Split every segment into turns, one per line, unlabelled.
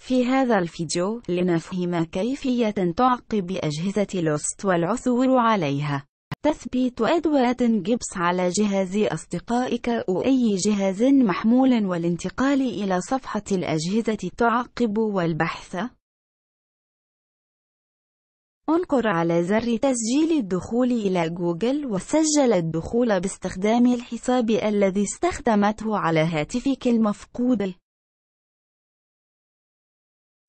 في هذا الفيديو لنفهم كيفية تعقب أجهزة لوست والعثور عليها. تثبيت أدوات جبس على جهاز أصدقائك أو أي جهاز محمول والانتقال إلى صفحة الأجهزة تعقب والبحث. انقر على زر تسجيل الدخول إلى جوجل وسجل الدخول باستخدام الحساب الذي استخدمته على هاتفك المفقود.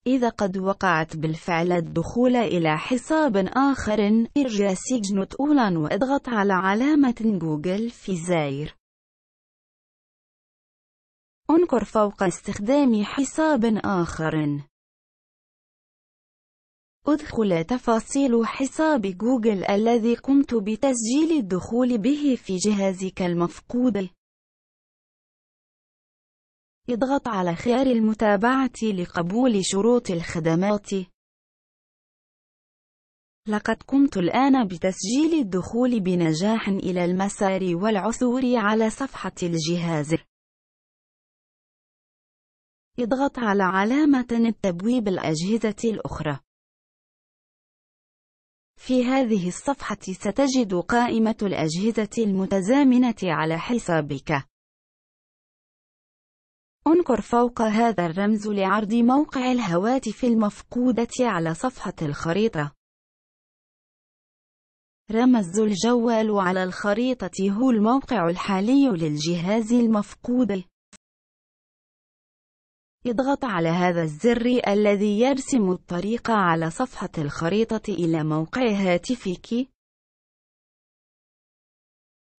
إذا قد وقعت بالفعل الدخول إلى حساب آخر ارجع سجن طولا واضغط على علامة جوجل في زائر انكر فوق استخدام حساب آخر ادخل تفاصيل حساب جوجل الذي قمت بتسجيل الدخول به في جهازك المفقود اضغط على خيار المتابعة لقبول شروط الخدمات. لقد قمت الآن بتسجيل الدخول بنجاح إلى المسار والعثور على صفحة الجهاز. اضغط على علامة التبويب الأجهزة الأخرى. في هذه الصفحة ستجد قائمة الأجهزة المتزامنة على حسابك. انقر فوق هذا الرمز لعرض موقع الهواتف المفقودة على صفحة الخريطة. رمز الجوال على الخريطة هو الموقع الحالي للجهاز المفقود. اضغط على هذا الزر الذي يرسم الطريق على صفحة الخريطة إلى موقع هاتفك.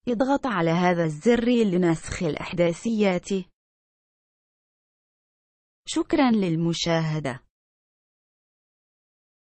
اضغط على هذا الزر لنسخ الإحداثيات. شكرا للمشاهدة